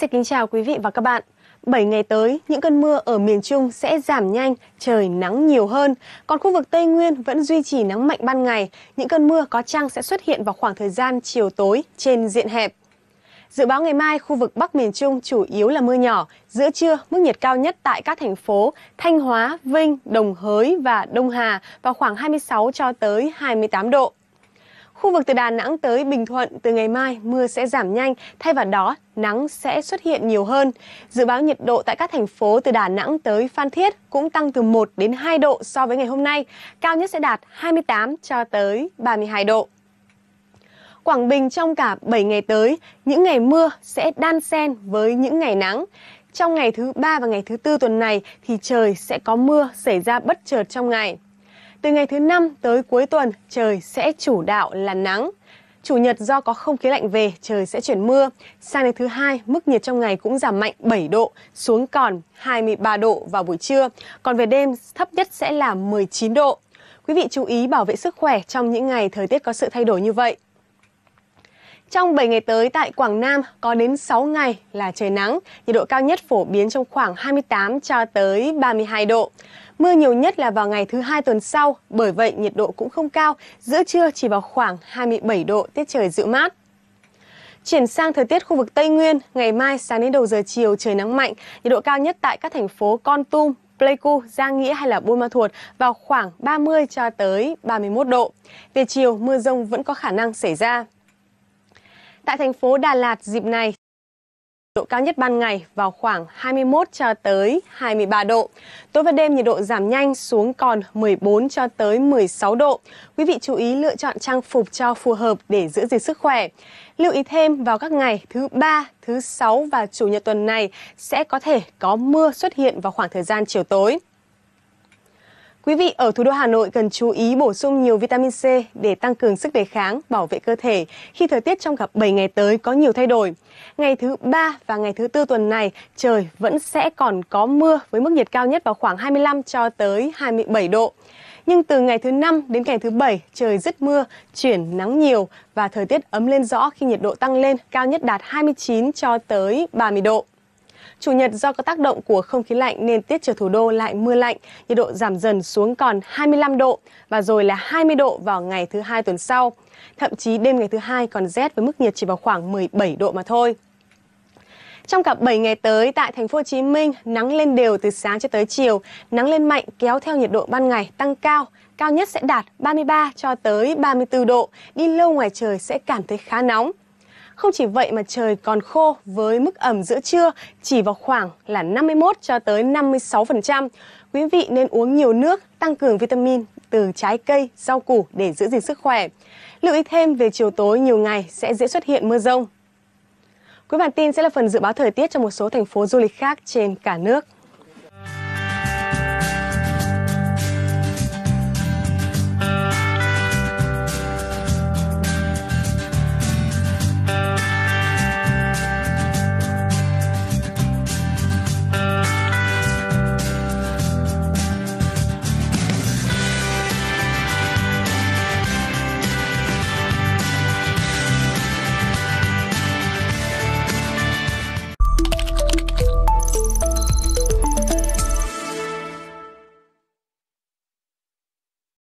Xin kính chào quý vị và các bạn. 7 ngày tới, những cơn mưa ở miền Trung sẽ giảm nhanh, trời nắng nhiều hơn. Còn khu vực Tây Nguyên vẫn duy trì nắng mạnh ban ngày. Những cơn mưa có trăng sẽ xuất hiện vào khoảng thời gian chiều tối trên diện hẹp. Dự báo ngày mai, khu vực Bắc miền Trung chủ yếu là mưa nhỏ. Giữa trưa, mức nhiệt cao nhất tại các thành phố Thanh Hóa, Vinh, Đồng Hới và Đông Hà vào khoảng 26 cho tới 28 độ. Khu vực từ Đà Nẵng tới Bình Thuận từ ngày mai mưa sẽ giảm nhanh, thay vào đó nắng sẽ xuất hiện nhiều hơn. Dự báo nhiệt độ tại các thành phố từ Đà Nẵng tới Phan Thiết cũng tăng từ 1 đến 2 độ so với ngày hôm nay, cao nhất sẽ đạt 28 cho tới 32 độ. Quảng Bình trong cả 7 ngày tới, những ngày mưa sẽ đan xen với những ngày nắng. Trong ngày thứ ba và ngày thứ tư tuần này thì trời sẽ có mưa xảy ra bất chợt trong ngày. Từ ngày thứ năm tới cuối tuần, trời sẽ chủ đạo là nắng. Chủ nhật do có không khí lạnh về, trời sẽ chuyển mưa. Sang đến thứ hai, mức nhiệt trong ngày cũng giảm mạnh 7 độ, xuống còn 23 độ vào buổi trưa. Còn về đêm, thấp nhất sẽ là 19 độ. Quý vị chú ý bảo vệ sức khỏe trong những ngày thời tiết có sự thay đổi như vậy. Trong 7 ngày tới tại Quảng Nam có đến 6 ngày là trời nắng, nhiệt độ cao nhất phổ biến trong khoảng 28 cho tới 32 độ. Mưa nhiều nhất là vào ngày thứ hai tuần sau, bởi vậy nhiệt độ cũng không cao, giữa trưa chỉ vào khoảng 27 độ, tiết trời dịu mát. Chuyển sang thời tiết khu vực Tây Nguyên, ngày mai sáng đến đầu giờ chiều trời nắng mạnh, nhiệt độ cao nhất tại các thành phố Con Tum, Pleiku, Giang Nghĩa hay là Buôn Ma Thuột vào khoảng 30 cho tới 31 độ. Về chiều, mưa rông vẫn có khả năng xảy ra. Tại thành phố Đà Lạt dịp này, độ cao nhất ban ngày vào khoảng 21 cho tới 23 độ. Tối và đêm nhiệt độ giảm nhanh xuống còn 14 cho tới 16 độ. Quý vị chú ý lựa chọn trang phục cho phù hợp để giữ gìn sức khỏe. Lưu ý thêm vào các ngày thứ ba, thứ sáu và chủ nhật tuần này sẽ có thể có mưa xuất hiện vào khoảng thời gian chiều tối. Quý vị ở thủ đô Hà Nội cần chú ý bổ sung nhiều vitamin C để tăng cường sức đề kháng, bảo vệ cơ thể khi thời tiết trong cả 7 ngày tới có nhiều thay đổi. Ngày thứ 3 và ngày thứ 4 tuần này, trời vẫn sẽ còn có mưa với mức nhiệt cao nhất vào khoảng 25 cho tới 27 độ. Nhưng từ ngày thứ 5 đến ngày thứ 7, trời rất mưa, chuyển nắng nhiều và thời tiết ấm lên rõ khi nhiệt độ tăng lên, cao nhất đạt 29 cho tới 30 độ. Chủ nhật do có tác động của không khí lạnh nên tiết trời thủ đô lại mưa lạnh, nhiệt độ giảm dần xuống còn 25 độ và rồi là 20 độ vào ngày thứ hai tuần sau. Thậm chí đêm ngày thứ hai còn rét với mức nhiệt chỉ vào khoảng 17 độ mà thôi. Trong cả 7 ngày tới tại thành phố Hồ Chí Minh, nắng lên đều từ sáng cho tới chiều, nắng lên mạnh kéo theo nhiệt độ ban ngày tăng cao, cao nhất sẽ đạt 33 cho tới 34 độ, đi lâu ngoài trời sẽ cảm thấy khá nóng. Không chỉ vậy mà trời còn khô với mức ẩm giữa trưa chỉ vào khoảng là 51 cho tới 56%. Quý vị nên uống nhiều nước, tăng cường vitamin từ trái cây, rau củ để giữ gìn sức khỏe. Lưu ý thêm về chiều tối nhiều ngày sẽ dễ xuất hiện mưa rông. Cuối bản tin sẽ là phần dự báo thời tiết cho một số thành phố du lịch khác trên cả nước.